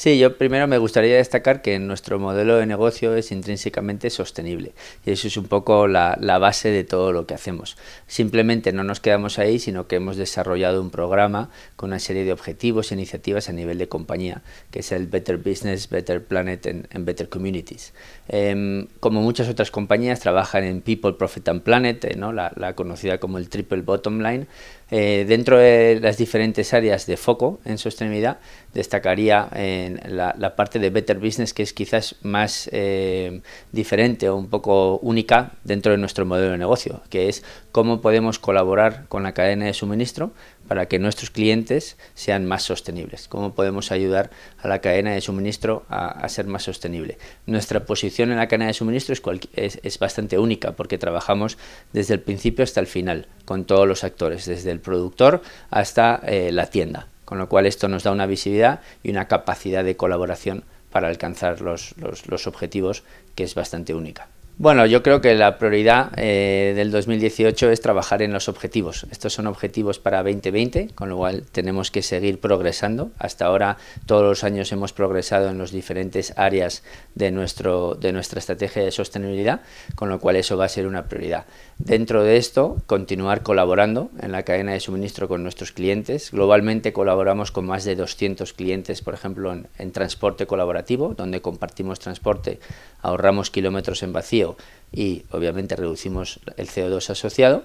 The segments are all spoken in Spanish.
Sí, yo primero me gustaría destacar que nuestro modelo de negocio es intrínsecamente sostenible y eso es un poco la, base de todo lo que hacemos. Simplemente no nos quedamos ahí, sino que hemos desarrollado un programa con una serie de objetivos e iniciativas a nivel de compañía, que es el Better Business, Better Planet and, Better Communities. Em, como muchas otras compañías trabajan en People, Profit and Planet, eh, ¿no? la conocida como el Triple Bottom Line, eh, dentro de las diferentes áreas de foco en sostenibilidad, destacaría en la, parte de Better Business, que es quizás más eh, diferente o un poco única dentro de nuestro modelo de negocio, que es cómo podemos colaborar con la cadena de suministro para que nuestros clientes sean más sostenibles, cómo podemos ayudar a la cadena de suministro a, ser más sostenible. Nuestra posición en la cadena de suministro es bastante única porque trabajamos desde el principio hasta el final, con todos los actores, desde el productor hasta eh, la tienda. Con lo cual esto nos da una visibilidad y una capacidad de colaboración para alcanzar los, objetivos que es bastante única. Bueno, yo creo que la prioridad eh, del 2018 es trabajar en los objetivos. Estos son objetivos para 2020, con lo cual tenemos que seguir progresando. Hasta ahora todos los años hemos progresado en las diferentes áreas de, nuestro, de nuestra estrategia de sostenibilidad, con lo cual eso va a ser una prioridad. Dentro de esto, continuar colaborando en la cadena de suministro con nuestros clientes. Globalmente colaboramos con más de 200 clientes, por ejemplo, en, transporte colaborativo, donde compartimos transporte, ahorramos kilómetros en vacío y obviamente reducimos el CO2 asociado,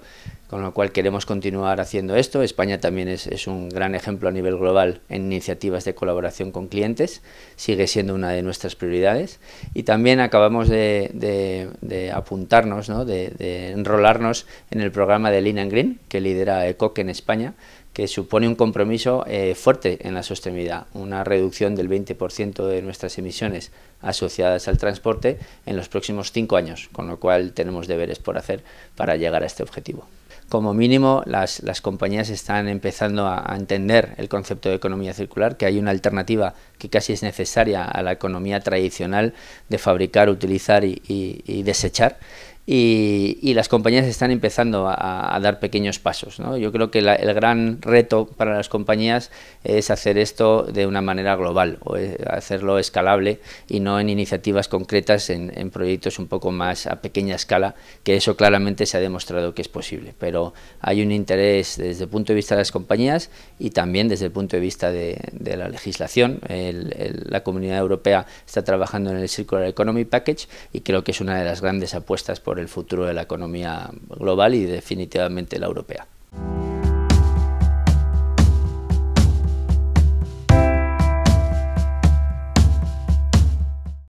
con lo cual queremos continuar haciendo esto. España también es, un gran ejemplo a nivel global en iniciativas de colaboración con clientes, sigue siendo una de nuestras prioridades y también acabamos de, apuntarnos, de, enrolarnos en el programa de Lean and Green que lidera ECOC en España, que supone un compromiso eh, fuerte en la sostenibilidad, una reducción del 20% de nuestras emisiones asociadas al transporte en los próximos cinco años, con lo cual tenemos deberes por hacer para llegar a este objetivo. Como mínimo, las, compañías están empezando a, entender el concepto de economía circular, que hay una alternativa que casi es necesaria a la economía tradicional de fabricar, utilizar y desechar, y, las compañías están empezando a, dar pequeños pasos. ¿no? Yo creo que el gran reto para las compañías es hacer esto de una manera global, o eh, hacerlo escalable y no en iniciativas concretas, en, proyectos un poco más a pequeña escala, que eso claramente se ha demostrado que es posible. Pero hay un interés desde el punto de vista de las compañías y también desde el punto de vista de, la legislación. la Comunidad Europea está trabajando en el Circular Economy Package y creo que es una de las grandes apuestas por por el futuro de la economía global y definitivamente la europea.